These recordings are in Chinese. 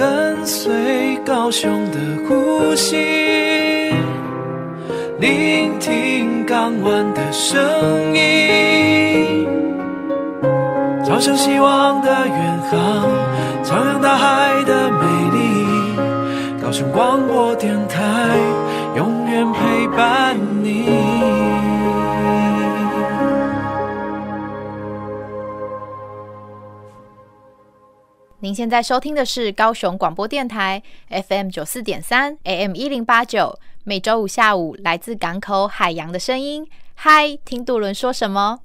跟随高雄的呼吸，聆听港湾的声音，朝向希望的远航，徜徉大海的美丽。高雄广播电台，永远陪伴你。您现在收听的是高雄广播电台 F M 九四点三 A M 一零八九，每周五下午来自港口海洋的声音。嗨，听杜伦说什么？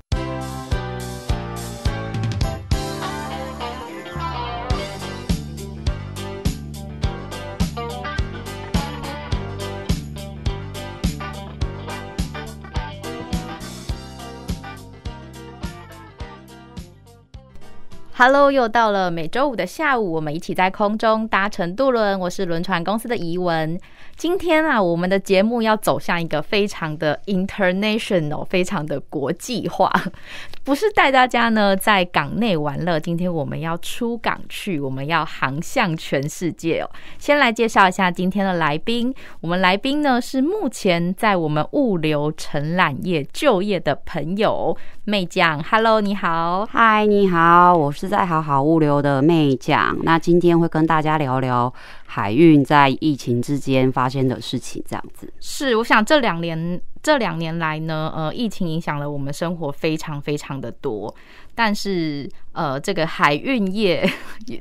Hello，又到了每周五的下午，我们一起在空中搭乘渡轮。我是轮船公司的怡文。今天啊，我们的节目要走向一个非常的 international，非常的国际化，不是带大家呢在港内玩乐。今天我们要出港去，我们要航向全世界哦。先来介绍一下今天的来宾，我们来宾呢是目前在我们物流承揽业就业的朋友，妹酱。Hello，你好，嗨，你好，我是在好好物流的妹酱。那今天会跟大家聊聊。海运在疫情之间发生的事情，这样子是。我想这两年这两年来呢，呃，疫情影响了我们生活非常非常的多，但是呃，这个海运业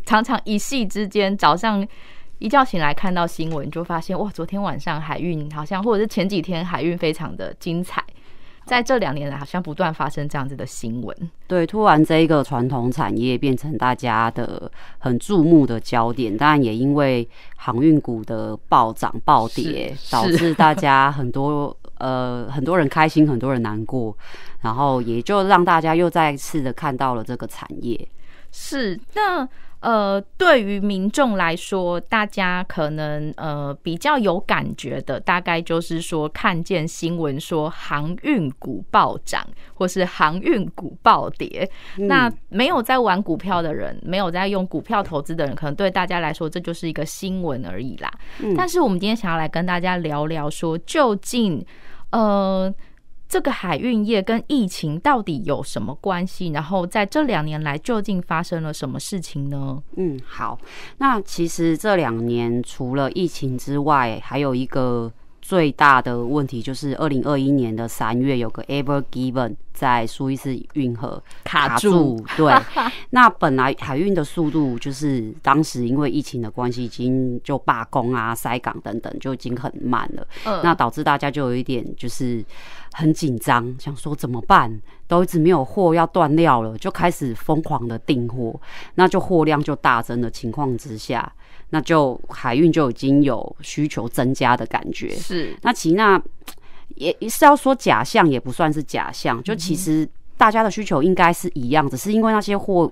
常常一夕之间，早上一觉醒来看到新闻，就发现哇，昨天晚上海运好像，或者是前几天海运非常的精彩。在这两年来，好像不断发生这样子的新闻。对，突然这一个传统产业变成大家的很注目的焦点，当然也因为航运股的暴涨暴跌，导致大家很多 呃很多人开心，很多人难过，然后也就让大家又再一次的看到了这个产业。是那。呃，对于民众来说，大家可能呃比较有感觉的，大概就是说看见新闻说航运股暴涨，或是航运股暴跌。那没有在玩股票的人，没有在用股票投资的人，可能对大家来说，这就是一个新闻而已啦。但是我们今天想要来跟大家聊聊，说究竟呃。这个海运业跟疫情到底有什么关系？然后在这两年来，究竟发生了什么事情呢？嗯，好，那其实这两年除了疫情之外，还有一个。最大的问题就是，二零二一年的三月有个 Ever Given 在苏伊士运河卡住。对，那本来海运的速度就是当时因为疫情的关系，已经就罢工啊、塞港等等，就已经很慢了。嗯，那导致大家就有一点就是很紧张，想说怎么办？都一直没有货，要断料了，就开始疯狂的订货，那就货量就大增的情况之下。那就海运就已经有需求增加的感觉，是。那其实那也也是要说假象，也不算是假象。就其实大家的需求应该是一样，只是因为那些货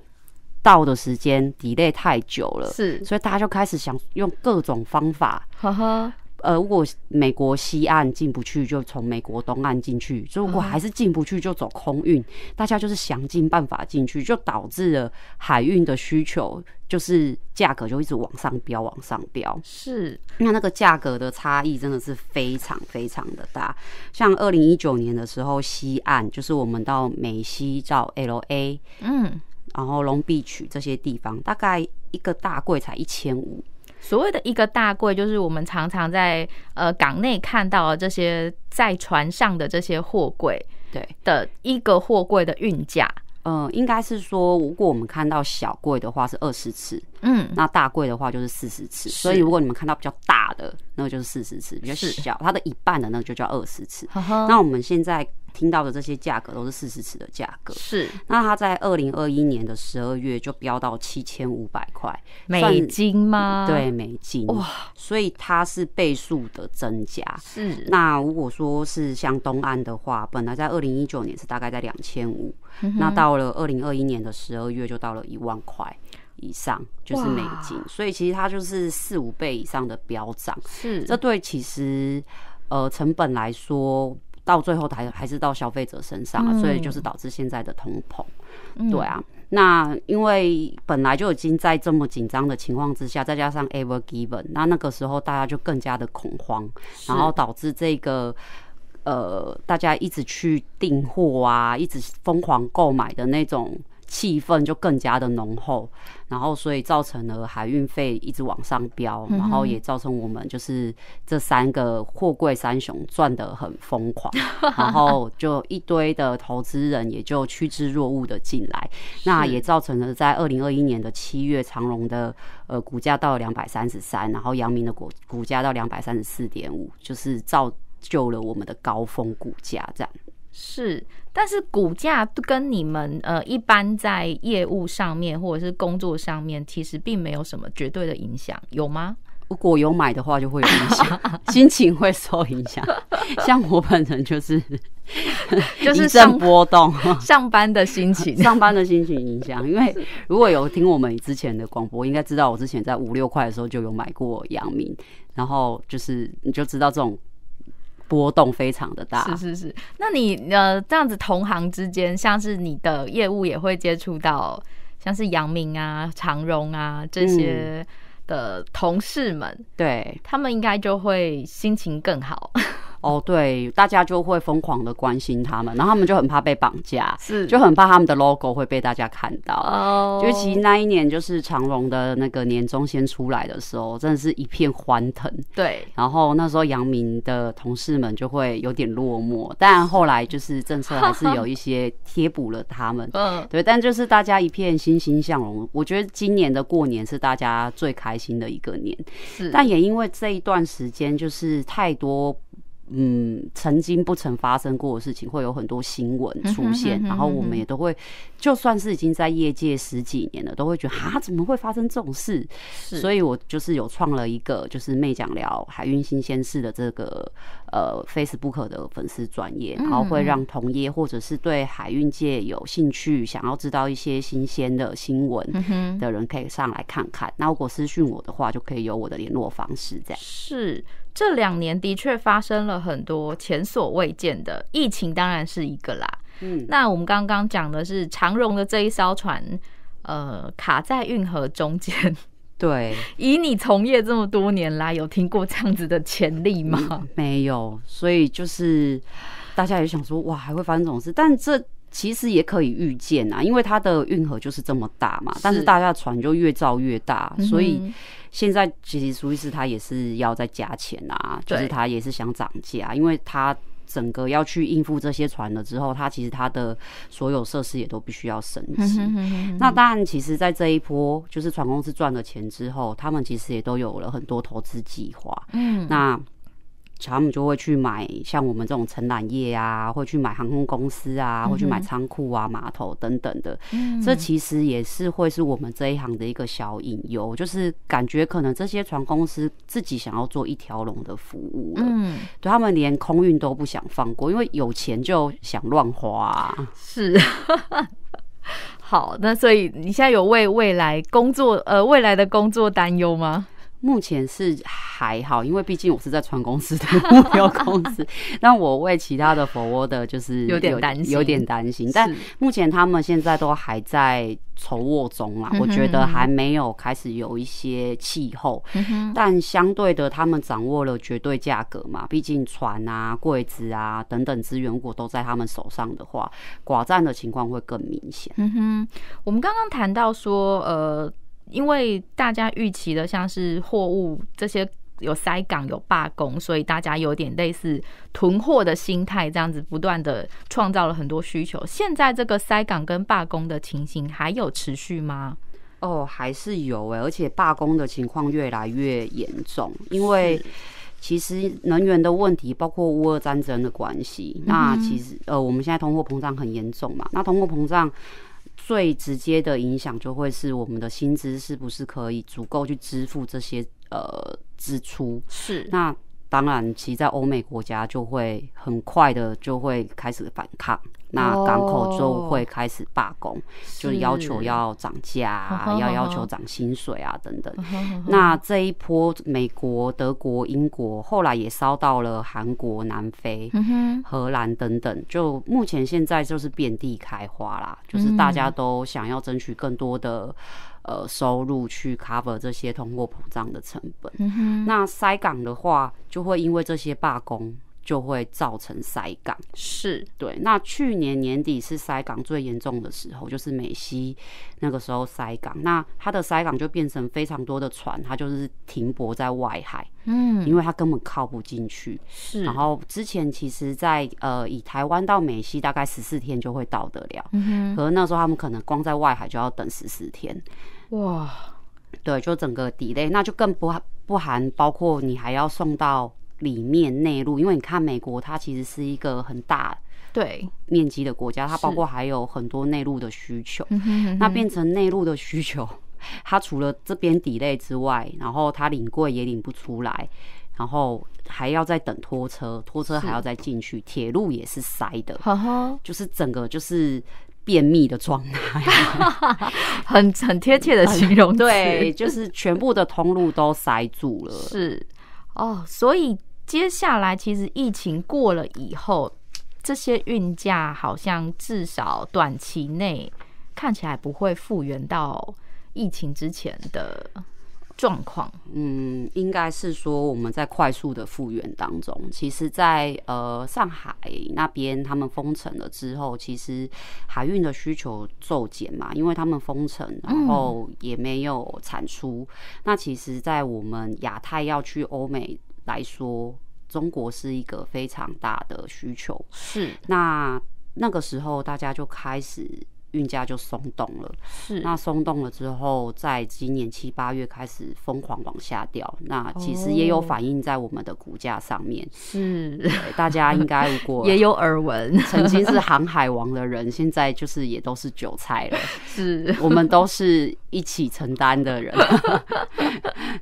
到的时间 delay 太久了，是，所以大家就开始想用各种方法，呵呵。呃，如果美国西岸进不去，就从美国东岸进去；如果还是进不去，就走空运。大家就是想尽办法进去，就导致了海运的需求，就是价格就一直往上飙，往上飙。是，那那个价格的差异真的是非常非常的大。像二零一九年的时候，西岸就是我们到美西，到 LA，嗯，然后龙币区这些地方，大概一个大柜才一千五。所谓的一个大柜，就是我们常常在呃港内看到这些在船上的这些货柜，对的一个货柜的运价，呃，应该是说，如果我们看到小柜的话是二十次，嗯，那大柜的话就是四十次，所以如果你们看到比较大的，那个就是四十次，比较小，它的一半的那就叫二十次。那我们现在。听到的这些价格都是四十尺的价格，是。那它在二零二一年的十二月就飙到七千五百块，美金吗？对，美金。哇，所以它是倍数的增加。是。那如果说是像东岸的话，本来在二零一九年是大概在两千五，那到了二零二一年的十二月就到了一万块以上，就是美金。所以其实它就是四五倍以上的飙涨。是。这对其实呃成本来说。到最后，还还是到消费者身上，所以就是导致现在的通膨，对啊。那因为本来就已经在这么紧张的情况之下，再加上 Ever Given，那那个时候大家就更加的恐慌，然后导致这个呃，大家一直去订货啊，一直疯狂购买的那种。气氛就更加的浓厚，然后所以造成了海运费一直往上飙，然后也造成我们就是这三个货柜三雄赚得很疯狂，然后就一堆的投资人也就趋之若鹜的进来，那也造成了在二零二一年的七月，长荣的呃股价到了两百三十三，然后阳明的股股价到两百三十四点五，就是造就了我们的高峰股价这样。是。但是股价跟你们呃，一般在业务上面或者是工作上面，其实并没有什么绝对的影响，有吗？如果有买的话，就会有影响，心情会受影响。像我本人就是，就是上波动，上班的心情，上班的心情影响。因为如果有听我们之前的广播，应该知道我之前在五六块的时候就有买过阳明，然后就是你就知道这种。波动非常的大，是是是。那你呃这样子，同行之间，像是你的业务也会接触到，像是杨明啊、常荣啊这些的同事们，对，他们应该就会心情更好。哦，对，大家就会疯狂的关心他们，然后他们就很怕被绑架，是，就很怕他们的 logo 会被大家看到。哦，尤其那一年就是长荣的那个年终先出来的时候，真的是一片欢腾。对，然后那时候杨明的同事们就会有点落寞，但后来就是政策还是有一些贴补了他们。嗯，对，但就是大家一片欣欣向荣。我觉得今年的过年是大家最开心的一个年，是，但也因为这一段时间就是太多。嗯，曾经不曾发生过的事情会有很多新闻出现，然后我们也都会，就算是已经在业界十几年了，都会觉得啊，怎么会发生这种事？所以我就是有创了一个，就是妹讲聊海运新鲜事的这个呃 Facebook 的粉丝专业，然后会让同业或者是对海运界有兴趣、想要知道一些新鲜的新闻的人可以上来看看。那如果私讯我的话，就可以有我的联络方式样是。这两年的确发生了很多前所未见的，疫情当然是一个啦。嗯，那我们刚刚讲的是长荣的这一艘船，呃，卡在运河中间。对，以你从业这么多年来，有听过这样子的潜力吗？没有，所以就是大家也想说，哇，还会发生这种事，但这。其实也可以预见啊，因为它的运河就是这么大嘛，但是大家的船就越造越大，所以现在其实苏伊士它也是要在加钱啊，就是它也是想涨价，因为它整个要去应付这些船了之后，它其实它的所有设施也都必须要升级。那然，其实，在这一波就是船公司赚了钱之后，他们其实也都有了很多投资计划。嗯，那。他们就会去买像我们这种承揽业啊，会去买航空公司啊，会去买仓库啊、码头等等的。这其实也是会是我们这一行的一个小隐忧，就是感觉可能这些船公司自己想要做一条龙的服务了。嗯，对他们连空运都不想放过，因为有钱就想乱花。是，好。那所以你现在有为未来工作呃未来的工作担忧吗？目前是还好，因为毕竟我是在船公司的 目标公司，但我为其他的火锅的，就是有点担心，有点担心。但目前他们现在都还在筹握中啦，我觉得还没有开始有一些气候。但相对的，他们掌握了绝对价格嘛，毕竟船啊、柜子啊等等资源如果都在他们手上的话，寡占的情况会更明显。嗯哼，我们刚刚谈到说，呃。因为大家预期的像是货物这些有塞港有罢工，所以大家有点类似囤货的心态，这样子不断的创造了很多需求。现在这个塞港跟罢工的情形还有持续吗？哦，还是有诶，而且罢工的情况越来越严重，因为其实能源的问题包括乌俄战争的关系。那其实呃，我们现在通货膨胀很严重嘛，那通货膨胀。最直接的影响就会是我们的薪资是不是可以足够去支付这些呃支出？是。那当然，其实，在欧美国家就会很快的就会开始反抗。那港口就会开始罢工，就要求要涨价，要要求涨薪水啊等等。那这一波美国、德国、英国后来也烧到了韩国、南非、荷兰等等。就目前现在就是遍地开花啦，就是大家都想要争取更多的呃收入去 cover 这些通货膨胀的成本。那塞港的话，就会因为这些罢工。就会造成塞港，是对。那去年年底是塞港最严重的时候，就是美西那个时候塞港，那它的塞港就变成非常多的船，它就是停泊在外海，嗯，因为它根本靠不进去。是。然后之前其实，在呃，以台湾到美西大概十四天就会到得了，嗯哼。可那时候他们可能光在外海就要等十四天，哇，对，就整个底类，那就更不不含，包括你还要送到。里面内陆，因为你看美国，它其实是一个很大对面积的国家，它包括还有很多内陆的需求。那变成内陆的需求，它除了这边抵内之外，然后它领柜也领不出来，然后还要再等拖车，拖车还要再进去，铁路也是塞的，就是整个就是便秘的状态，很很贴切的形容，对，就是全部的通路都塞住了。是哦，所以。接下来，其实疫情过了以后，这些运价好像至少短期内看起来不会复原到疫情之前的状况。嗯，应该是说我们在快速的复原当中。其实，在呃上海那边他们封城了之后，其实海运的需求骤减嘛，因为他们封城，然后也没有产出。那其实，在我们亚太要去欧美。来说，中国是一个非常大的需求。是，那那个时候大家就开始。运价就松动了，是那松动了之后，在今年七八月开始疯狂往下掉。那其实也有反映在我们的股价上面，是大家应该如果 也有耳闻，曾经是航海王的人，现在就是也都是韭菜了，是我们都是一起承担的人。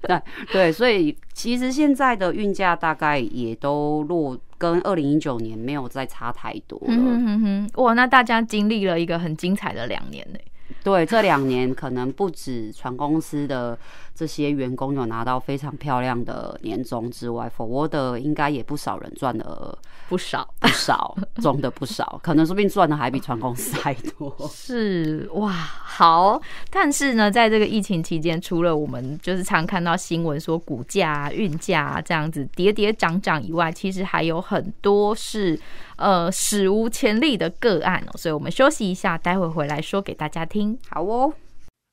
对对，所以其实现在的运价大概也都落。跟二零一九年没有再差太多了，嗯哼哼哇，那大家经历了一个很精彩的两年呢。对，这两年可能不止船公司的。这些员工有拿到非常漂亮的年终之外，f o r w d e r 应该也不少人赚的不少不少，中的不少，可能说不定赚的还比船公司还多。是哇，好。但是呢，在这个疫情期间，除了我们就是常看到新闻说股价、运价这样子跌跌涨涨以外，其实还有很多是呃史无前例的个案哦。所以我们休息一下，待会回来说给大家听。好哦。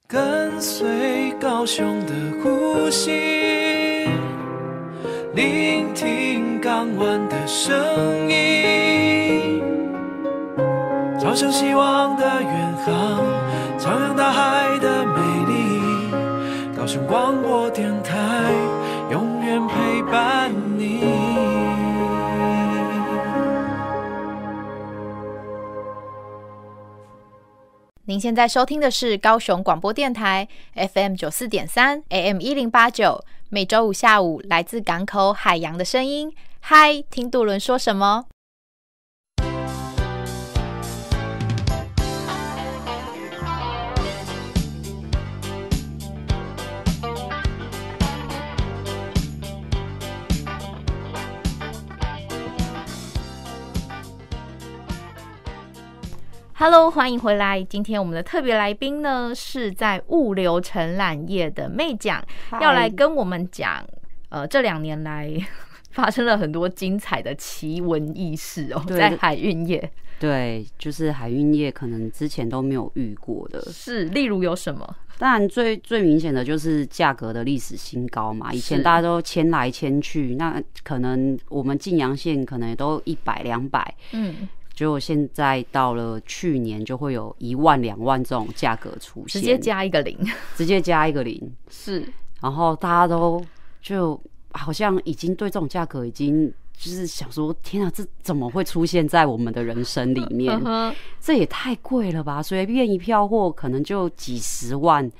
跟随高雄的呼吸，聆听港湾的声音，朝向希望的远航，朝阳大海的美丽，高雄广播电台永远陪伴你。您现在收听的是高雄广播电台 FM 九四点三 AM 一零八九，每周五下午来自港口海洋的声音。嗨，听杜伦说什么？Hello，欢迎回来。今天我们的特别来宾呢，是在物流承揽业的妹讲，要来跟我们讲，呃，这两年来 发生了很多精彩的奇闻异事哦，在海运业。对，就是海运业可能之前都没有遇过的是，例如有什么？当然，最最明显的就是价格的历史新高嘛。以前大家都迁来迁去，那可能我们晋阳县可能也都一百两百，嗯。就现在到了去年，就会有一万两万这种价格出现，直接加一个零，直接加一个零是。然后大家都就好像已经对这种价格已经就是想说，天啊，这怎么会出现在我们的人生里面？这也太贵了吧！随便一票货可能就几十万，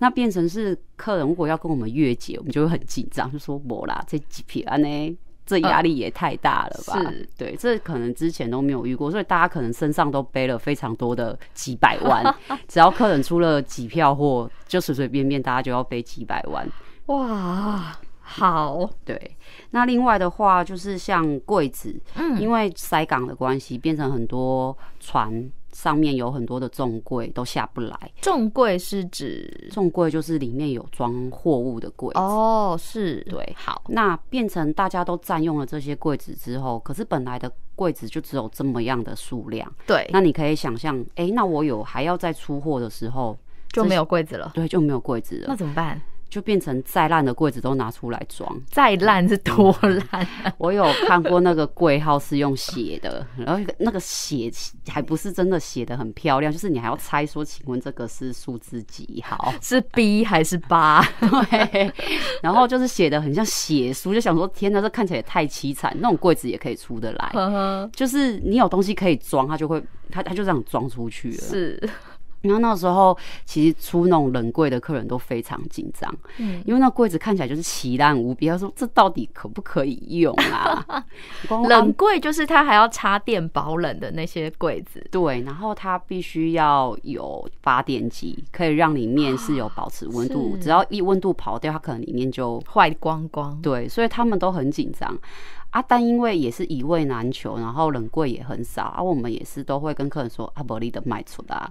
那变成是客人如果要跟我们月结，我们就会很紧张，就说不啦，这几票安呢？这压力也太大了吧？是对，这可能之前都没有遇过，所以大家可能身上都背了非常多的几百万，只要客人出了几票货，就随随便便大家就要背几百万。哇，好，对。那另外的话，就是像柜子，因为塞港的关系，变成很多船。上面有很多的重柜都下不来。重柜是指重柜就是里面有装货物的柜。哦，是，对，好。那变成大家都占用了这些柜子之后，可是本来的柜子就只有这么样的数量。对。那你可以想象，哎，那我有还要再出货的时候就没有柜子了。对，就没有柜子了。那怎么办？就变成再烂的柜子都拿出来装，再烂是多烂？我有看过那个柜号是用写的，然后那个写还不是真的写的很漂亮，就是你还要猜说，请问这个是数字几号？是 B 还是八？对。然后就是写的很像写书，就想说天哪，这看起来太凄惨，那种柜子也可以出得来，就是你有东西可以装，它就会它它就这样装出去了。是。然后那时候，其实出那种冷柜的客人都非常紧张，嗯，因为那柜子看起来就是奇烂无比。他说：“这到底可不可以用啊？” 冷柜就是它还要插电保冷的那些柜子。对，然后它必须要有发电机，可以让里面是有保持温度。只要一温度跑掉，它可能里面就坏光光。对，所以他们都很紧张。但因为也是一味难求，然后冷柜也很少，啊，我们也是都会跟客人说阿伯利的卖出啦，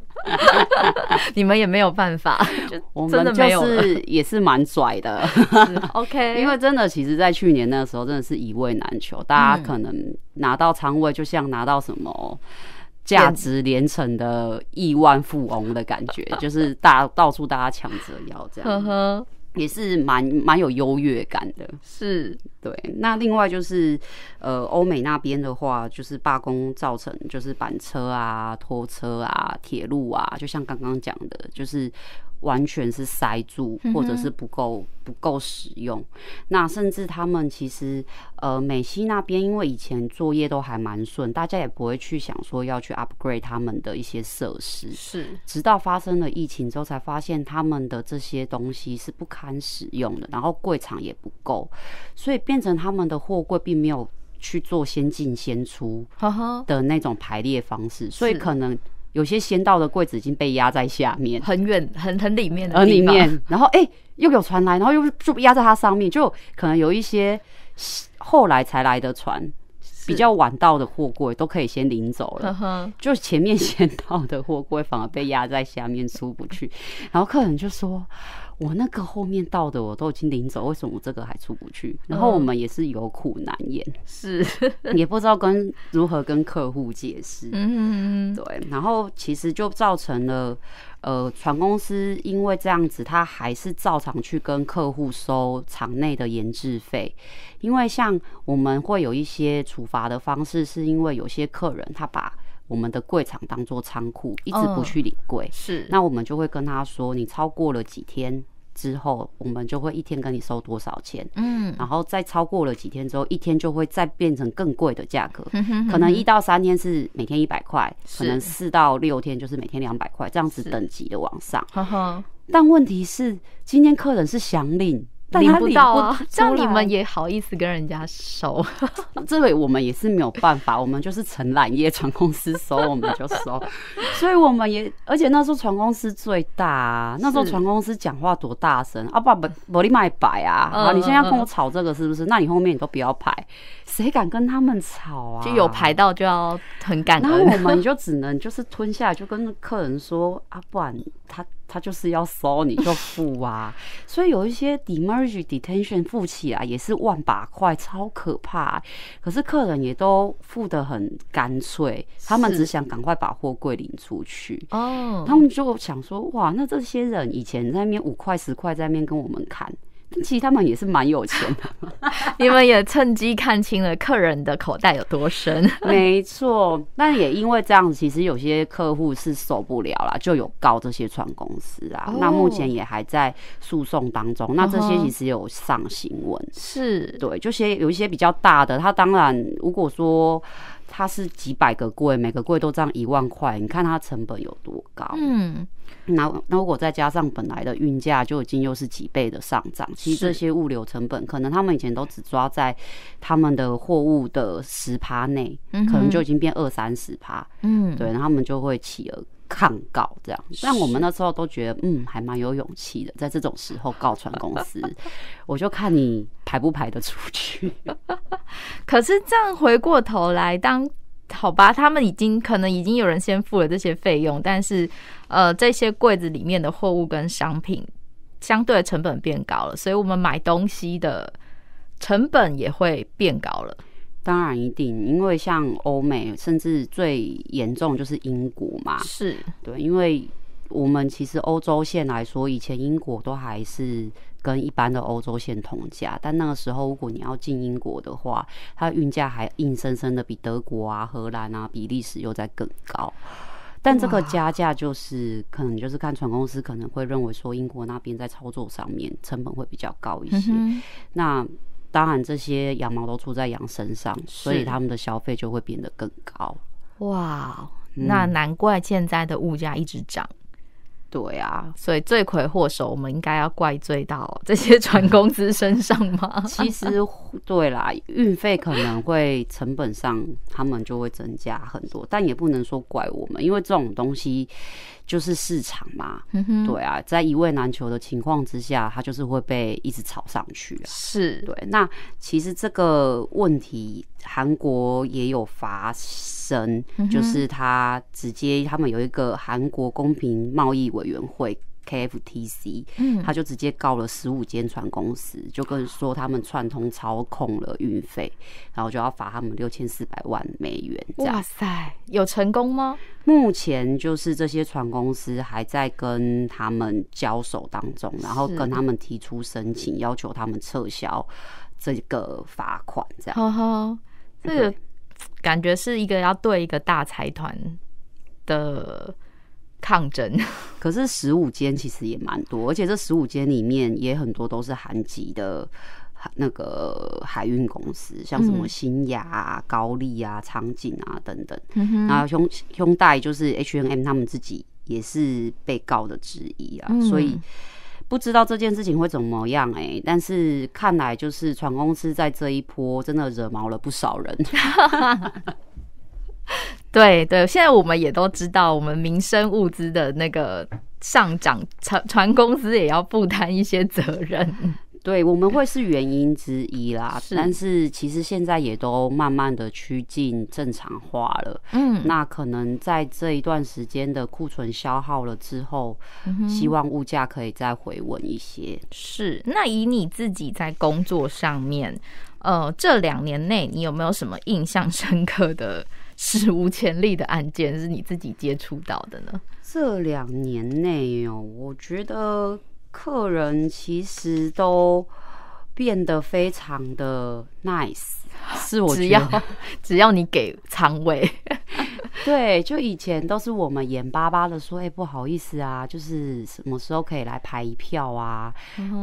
你们也没有办法，我们真的没有，也是蛮拽的，OK。因为真的，其实，在去年那个时候，真的是一味难求，大家可能拿到仓位，就像拿到什么价值连城的亿万富翁的感觉，就是大到处大家抢着要这样。也是蛮蛮有优越感的，是对。那另外就是，呃，欧美那边的话，就是罢工造成，就是板车啊、拖车啊、铁路啊，就像刚刚讲的，就是。完全是塞住，或者是不够不够使用。那甚至他们其实，呃，美西那边因为以前作业都还蛮顺，大家也不会去想说要去 upgrade 他们的一些设施。是，直到发生了疫情之后，才发现他们的这些东西是不堪使用的，然后柜场也不够，所以变成他们的货柜并没有去做先进先出的那种排列方式，所以可能。有些先到的柜子已经被压在下面，很远、很很里面的里面。然后哎，又有船来，然后又就压在它上面，就可能有一些后来才来的船，比较晚到的货柜都可以先领走了。就前面先到的货柜反而被压在下面出不去。然后客人就说。我那个后面到的我都已经领走，为什么我这个还出不去？然后我们也是有苦难言，是 也不知道跟如何跟客户解释。嗯嗯嗯，对。然后其实就造成了，呃，船公司因为这样子，他还是照常去跟客户收场内的研制费，因为像我们会有一些处罚的方式，是因为有些客人他把。我们的柜场当做仓库，一直不去领柜，是那我们就会跟他说，你超过了几天之后，我们就会一天跟你收多少钱，嗯，然后再超过了几天之后，一天就会再变成更贵的价格，可能一到三天是每天一百块，可能四到六天就是每天两百块，这样子等级的往上。但问题是，今天客人是想领。但领不到啊！这样你们也好意思跟人家收？这个我们也是没有办法，我们就是承揽业船公司收，我们就收。所以我们也，而且那时候船公司最大，那时候船公司讲话多大声啊！不不玻璃卖白啊！啊，你现在要跟我吵这个是不是？那你后面你都不要排，谁敢跟他们吵啊？就有排到就要很感那我们就只能就是吞下，就跟客人说啊，不然他。他就是要收，你就付啊，所以有一些 demerge detention 付起来也是万把块，超可怕。可是客人也都付得很干脆，他们只想赶快把货柜领出去。哦，他们就想说，哇，那这些人以前在那边五块十块在那边跟我们砍。其实他们也是蛮有钱的，你们也趁机看清了客人的口袋有多深。没错，但也因为这样，其实有些客户是受不了了，就有告这些船公司啊。那目前也还在诉讼当中。那这些其实有上新闻，是对，就些有一些比较大的。他当然，如果说。它是几百个柜，每个柜都样一万块，你看它成本有多高。嗯，那那如果再加上本来的运价，就已经又是几倍的上涨。其实这些物流成本，可能他们以前都只抓在他们的货物的十趴内，可能就已经变二三十趴，嗯，对，他们就会企鹅。抗告这样，但我们那时候都觉得，嗯，还蛮有勇气的，在这种时候告传公司，我就看你排不排得出去。可是这样回过头来，当好吧，他们已经可能已经有人先付了这些费用，但是呃，这些柜子里面的货物跟商品相对成本变高了，所以我们买东西的成本也会变高了。当然一定，因为像欧美，甚至最严重就是英国嘛。是对，因为我们其实欧洲线来说，以前英国都还是跟一般的欧洲线同价，但那个时候如果你要进英国的话，它的运价还硬生生的比德国啊、荷兰啊、比利时又在更高。但这个加价就是可能就是看船公司可能会认为说英国那边在操作上面成本会比较高一些。那当然，这些羊毛都出在羊身上，所以他们的消费就会变得更高。哇，那难怪现在的物价一直涨。对啊，所以罪魁祸首我们应该要怪罪到这些船公司身上吗？其实对啦，运费可能会成本上他们就会增加很多，但也不能说怪我们，因为这种东西。就是市场嘛，对啊，在一味难求的情况之下，它就是会被一直炒上去。是，对。那其实这个问题韩国也有发生，就是他直接他们有一个韩国公平贸易委员会。KFTC，他就直接告了十五间船公司，就跟说他们串通操控了运费，然后就要罚他们六千四百万美元。哇塞，有成功吗？目前就是这些船公司还在跟他们交手当中，然后跟他们提出申请，要求他们撤销这个罚款。这样，哈这个感觉是一个要对一个大财团的。抗争，可是十五间其实也蛮多，而且这十五间里面也很多都是韩籍的，那个海运公司，像什么新雅、高丽啊、长景啊等等。然后胸胸带就是 H N M 他们自己也是被告的之一啊，所以不知道这件事情会怎么样哎。但是看来就是船公司在这一波真的惹毛了不少人。对对，现在我们也都知道，我们民生物资的那个上涨，船船公司也要负担一些责任。对，我们会是原因之一啦。但是其实现在也都慢慢的趋近正常化了。嗯，那可能在这一段时间的库存消耗了之后，希望物价可以再回稳一些。是。那以你自己在工作上面，呃，这两年内你有没有什么印象深刻的？史无前例的案件是你自己接触到的呢？这两年内哦，我觉得客人其实都变得非常的。Nice，是我只要只要你给长尾，对，就以前都是我们眼巴巴的说，哎，不好意思啊，就是什么时候可以来排一票啊？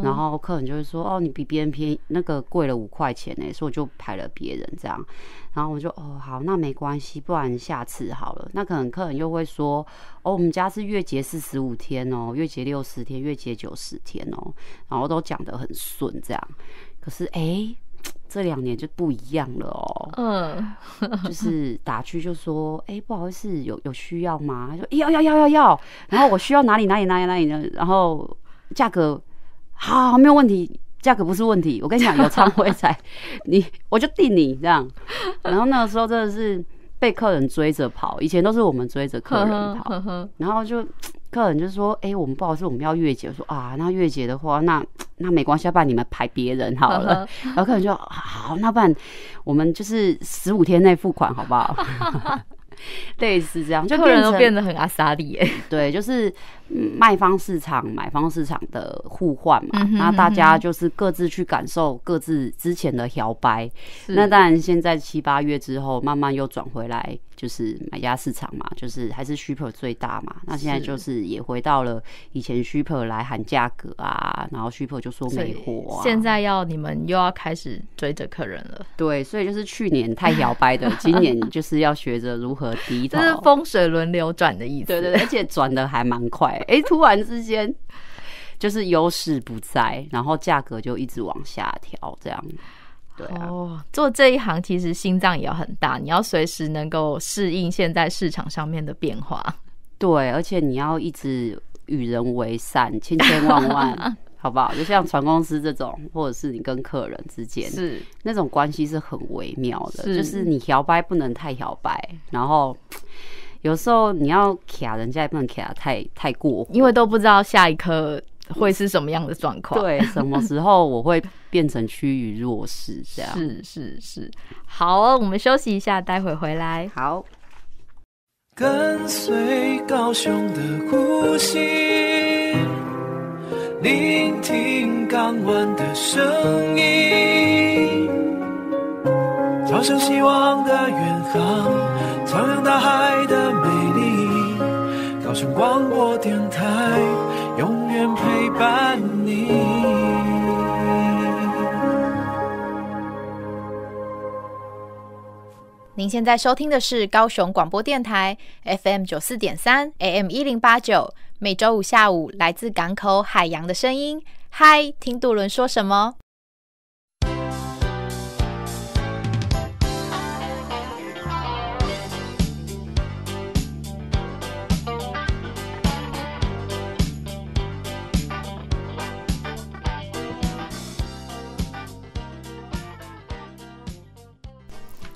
然后客人就会说，哦，你比别人便宜那个贵了五块钱呢。」所以我就排了别人这样。然后我就，哦，好，那没关系，不然下次好了。那可能客人又会说，哦，我们家是月结是十五天哦，月结六十天，月结九十天哦，然后都讲得很顺这样。可是，哎。这两年就不一样了哦，嗯，就是打去就说，哎，不好意思，有有需要吗？他说要要要要要，然后我需要哪里哪里哪里哪里呢？然后价格好没有问题，价格不是问题，我跟你讲有仓位才 你，我就定你这样，然后那个时候真的是。被客人追着跑，以前都是我们追着客人跑，然后就客人就说：“哎，我们不好意思，我们要月结，说啊，那月结的话，那那没关系，要不然你们排别人好了。”然后客人就好，那不然我们就是十五天内付款，好不好？” 类似这样，就客人都变得很阿莎丽，对，就是。卖方市场、买方市场的互换嘛，那大家就是各自去感受各自之前的摇摆。那当然，现在七八月之后，慢慢又转回来，就是买家市场嘛，就是还是 super 最大嘛。那现在就是也回到了以前 super 来喊价格啊，然后 super 就说没货啊。现在要你们又要开始追着客人了。对，所以就是去年太摇摆的，今年就是要学着如何低头。这是风水轮流转的意思。对对对，而且转的还蛮快。哎，突然之间就是优势不在，然后价格就一直往下调，这样。对啊，做这一行其实心脏也要很大，你要随时能够适应现在市场上面的变化。对，而且你要一直与人为善，千千万万，好不好？就像船公司这种，或者是你跟客人之间，是那种关系是很微妙的，就是你摇摆不能太摇摆，然后。有时候你要卡人家，也不能卡太太过，因为都不知道下一刻会是什么样的状况。对，什么时候我会变成趋于弱势？这样 是是是，好，我们休息一下，待会回来。好，跟随高雄的呼吸，聆听港湾的声音。向希望的远方徜徉大海的美丽高雄广播电台永远陪伴你您现在收听的是高雄广播电台 fm 九四点三 am 一零八九每周五下午来自港口海洋的声音嗨听杜伦说什么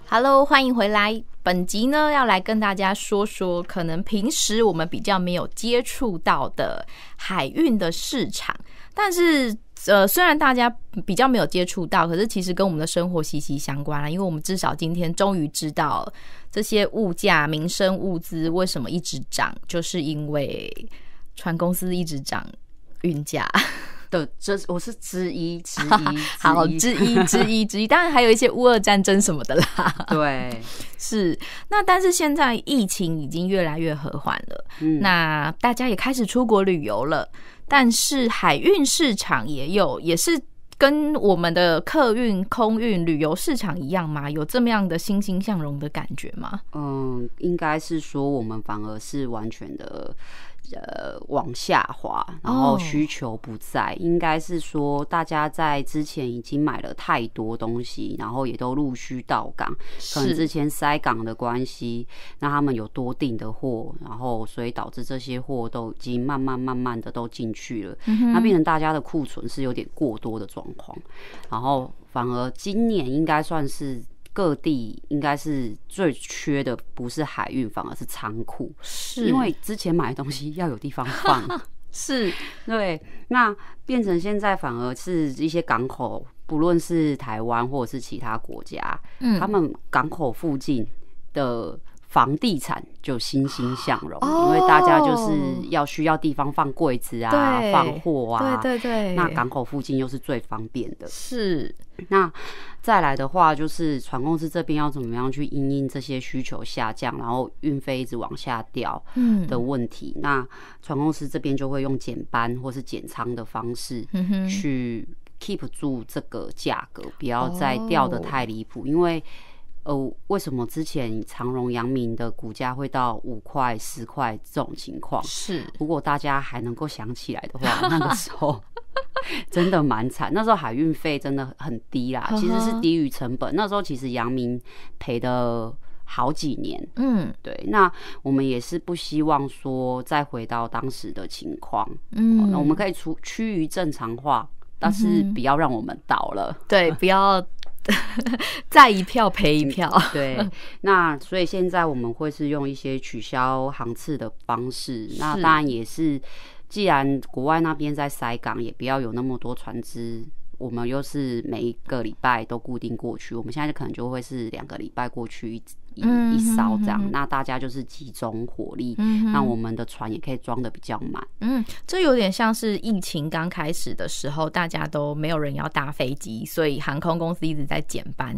Hello，欢迎回来。本集呢，要来跟大家说说，可能平时我们比较没有接触到的海运的市场。但是，呃，虽然大家比较没有接触到，可是其实跟我们的生活息息相关了。因为我们至少今天终于知道这些物价、民生物资为什么一直涨，就是因为船公司一直涨运价。的，这我是之一 之一，好之一之一之一，当然还有一些乌俄战争什么的啦。对，是那，但是现在疫情已经越来越和缓了，嗯，那大家也开始出国旅游了，但是海运市场也有，也是跟我们的客运、空运、旅游市场一样吗？有这么样的欣欣向荣的感觉吗？嗯，应该是说我们反而是完全的。呃，往下滑，然后需求不在，应该是说大家在之前已经买了太多东西，然后也都陆续到港，可能之前塞港的关系，那他们有多订的货，然后所以导致这些货都已经慢慢慢慢的都进去了，那变成大家的库存是有点过多的状况，然后反而今年应该算是。各地应该是最缺的不是海运，反而是仓库，是因为之前买的东西要有地方放，是对，那变成现在反而是一些港口，不论是台湾或者是其他国家，他们港口附近的。房地产就欣欣向荣，因为大家就是要需要地方放柜子啊、放货啊。对对对。那港口附近又是最方便的。是。那再来的话，就是船公司这边要怎么样去应这些需求下降，然后运费一直往下掉的问题？那船公司这边就会用减班或是减仓的方式去 keep 住这个价格，不要再掉的太离谱，因为。呃，为什么之前长荣、扬明的股价会到五块、十块这种情况？是，如果大家还能够想起来的话，那个时候 真的蛮惨。那时候海运费真的很低啦，其实是低于成本。那时候其实扬明赔的好几年。嗯，对。那我们也是不希望说再回到当时的情况。嗯，那我们可以出趋于正常化，但是不要让我们倒了。对，不要。再一票赔一票，对，那所以现在我们会是用一些取消航次的方式，那当然也是，既然国外那边在塞港，也不要有那么多船只。我们又是每一个礼拜都固定过去，我们现在可能就会是两个礼拜过去一一一烧样，那大家就是集中火力，那我们的船也可以装的比较满。嗯，这有点像是疫情刚开始的时候，大家都没有人要搭飞机，所以航空公司一直在减班、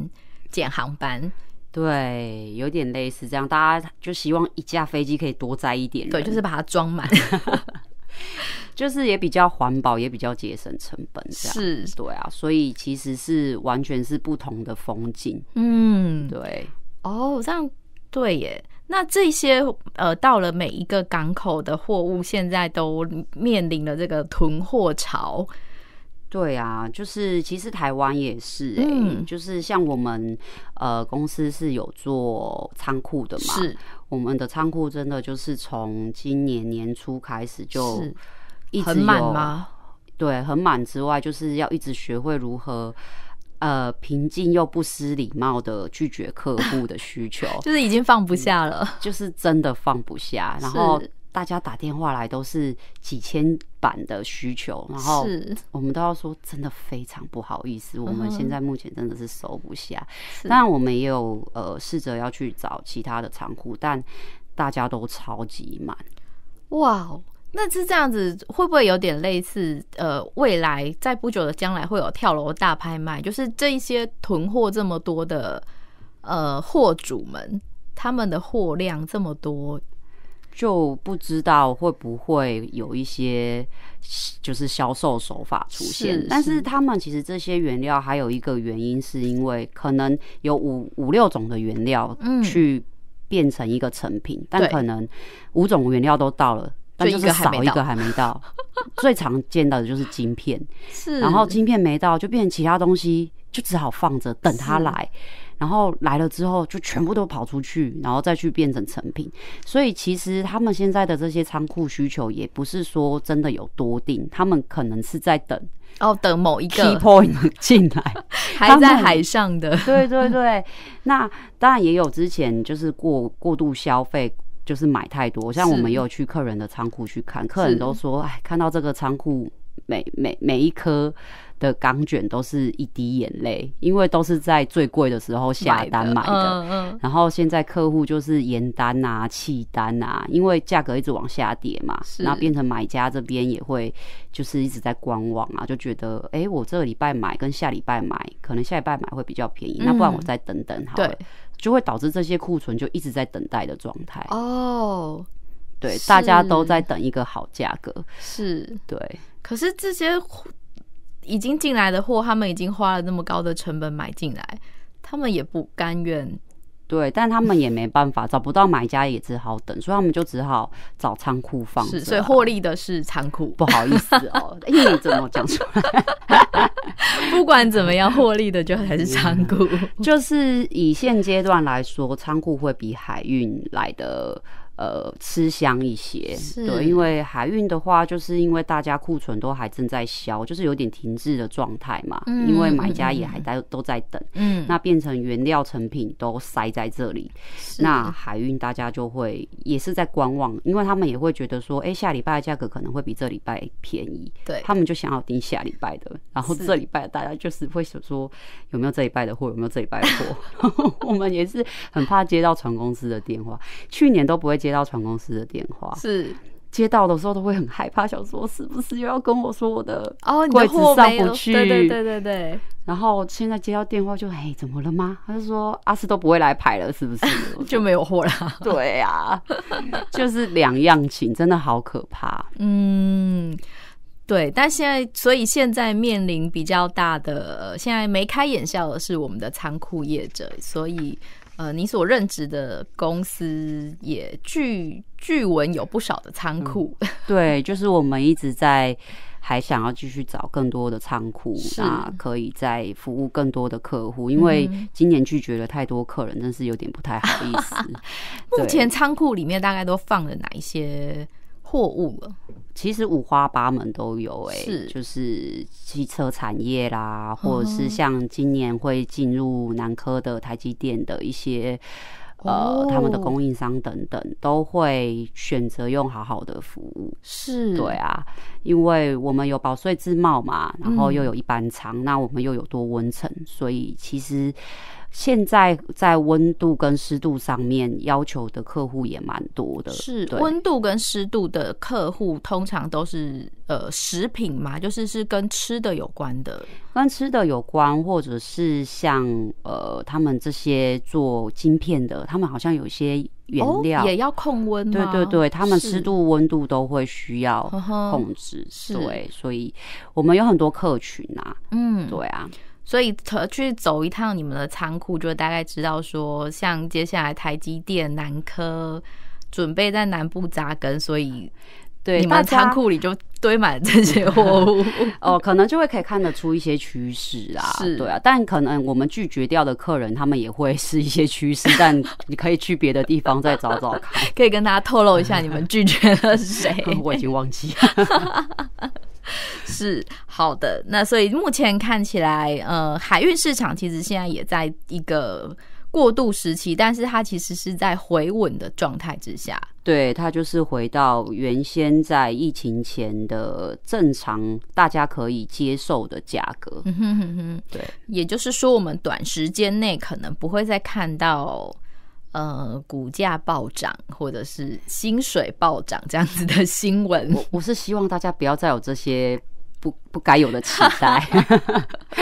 减航班。对，有点类似这样，大家就希望一架飞机可以多载一点人，对，就是把它装满。就是也比较环保，也比较节省成本。是，对啊，所以其实是完全是不同的风景。嗯，对。哦，这样对耶。那这些呃，到了每一个港口的货物，现在都面临了这个囤货潮。对啊，就是其实台湾也是哎，就是像我们呃公司是有做仓库的嘛，是我们的仓库真的就是从今年年初开始就。很满吗？对，很满之外，就是要一直学会如何，呃，平静又不失礼貌的拒绝客户的需求。就是已经放不下了，就是真的放不下。然后大家打电话来都是几千版的需求，然后我们都要说真的非常不好意思，我们现在目前真的是收不下。当然，我们也有呃试着要去找其他的仓库，但大家都超级满。哇哦！那是这样子，会不会有点类似？呃，未来在不久的将来会有跳楼大拍卖，就是这一些囤货这么多的，呃，货主们他们的货量这么多，就不知道会不会有一些就是销售手法出现。但是他们其实这些原料还有一个原因，是因为可能有五五六种的原料去变成一个成品，但可能五种原料都到了。就是少一个还没到，最常见到的就是晶片，是然后晶片没到就变成其他东西，就只好放着等它来，然后来了之后就全部都跑出去，然后再去变成成品。所以其实他们现在的这些仓库需求也不是说真的有多定，他们可能是在等哦等某一个 key point 进来，还在海上的，对对对。那当然也有之前就是过过度消费。就是买太多，像我们有去客人的仓库去看，客人都说，哎，看到这个仓库，每每每一颗的钢卷都是一滴眼泪，因为都是在最贵的时候下单买的，嗯嗯。然后现在客户就是延单啊、弃单啊，因为价格一直往下跌嘛，那变成买家这边也会就是一直在观望啊，就觉得，哎，我这个礼拜买跟下礼拜买，可能下礼拜买会比较便宜，那不然我再等等，好。就会导致这些库存就一直在等待的状态哦，对，大家都在等一个好价格，是对。可是这些已经进来的货，他们已经花了那么高的成本买进来，他们也不甘愿。对，但他们也没办法，找不到买家也只好等，所以他们就只好找仓库放。是，所以获利的是仓库。不好意思哦，你怎么讲出来？不管怎么样，获利的就很仓库。就是以现阶段来说，仓库会比海运来的。呃，吃香一些，对，因为海运的话，就是因为大家库存都还正在销，就是有点停滞的状态嘛。嗯，因为买家也还在都在等，嗯，那变成原料成品都塞在这里，那海运大家就会也是在观望，因为他们也会觉得说，哎，下礼拜的价格可能会比这礼拜便宜，对，他们就想要订下礼拜的，然后这礼拜大家就是会想说，有没有这一拜的货，有没有这一拜的货，我们也是很怕接到船公司的电话，去年都不会接。接到船公司的电话，是接到的时候都会很害怕，想说是不是又要跟我说我的哦，你的货上不去，对对对对对。然后现在接到电话就哎，怎么了吗？他就说阿斯都不会来排了，是不是 就没有货了？对呀，就是两样情，真的好可怕。嗯，对，但现在所以现在面临比较大的，现在眉开眼笑的是我们的仓库业者，所以。呃，你所任职的公司也据据闻有不少的仓库，对，就是我们一直在还想要继续找更多的仓库，那可以再服务更多的客户，因为今年拒绝了太多客人，真是有点不太好意思。目前仓库里面大概都放了哪一些？货物了，其实五花八门都有哎，是就是汽车产业啦，或者是像今年会进入南科的台积电的一些，呃，他们的供应商等等，都会选择用好好的服务，是，对啊，因为我们有保税自贸嘛，然后又有一般仓，那我们又有多温层，所以其实。现在在温度跟湿度上面要求的客户也蛮多的，是温度跟湿度的客户通常都是呃食品嘛，就是是跟吃的有关的，跟吃的有关，或者是像呃他们这些做晶片的，他们好像有些原料也要控温，对对对，他们湿度温度都会需要控制，是对，所以我们有很多客群啊，嗯，对啊。所以去走一趟你们的仓库，就大概知道说，像接下来台积电、南科准备在南部扎根，所以对你们仓库里就堆满这些货物，哦，可能就会可以看得出一些趋势啊。是，对啊。但可能我们拒绝掉的客人，他们也会是一些趋势，但你可以去别的地方再找找看。可以跟大家透露一下，你们拒绝了谁？我已经忘记。了。是好的，那所以目前看起来，呃，海运市场其实现在也在一个过渡时期，但是它其实是在回稳的状态之下。对，它就是回到原先在疫情前的正常大家可以接受的价格。嗯哼哼哼，对。也就是说，我们短时间内可能不会再看到。呃，股价暴涨，或者是薪水暴涨这样子的新闻，我我是希望大家不要再有这些。不不该有的期待，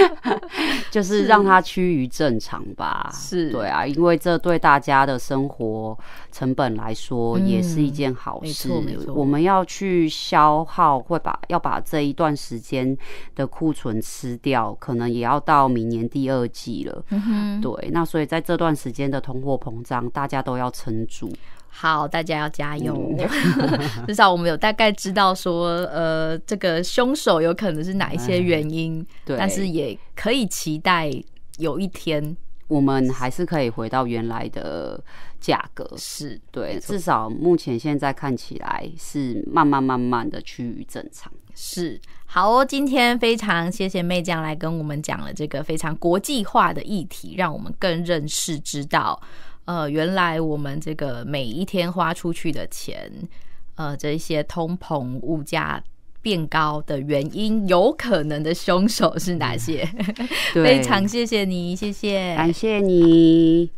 就是让它趋于正常吧。是对啊，因为这对大家的生活成本来说也是一件好事。我们要去消耗，会把要把这一段时间的库存吃掉，可能也要到明年第二季了。嗯对。那所以在这段时间的通货膨胀，大家都要撑住。好，大家要加油。至少我们有大概知道说，呃，这个凶手有可能是哪一些原因，但是也可以期待有一天，我们还是可以回到原来的价格。是，对，至少目前现在看起来是慢慢慢慢的趋于正常。是，好，今天非常谢谢妹酱来跟我们讲了这个非常国际化的议题，让我们更认识知道。呃，原来我们这个每一天花出去的钱，呃，这一些通膨、物价变高的原因，有可能的凶手是哪些？非常谢谢你，谢谢，感谢你。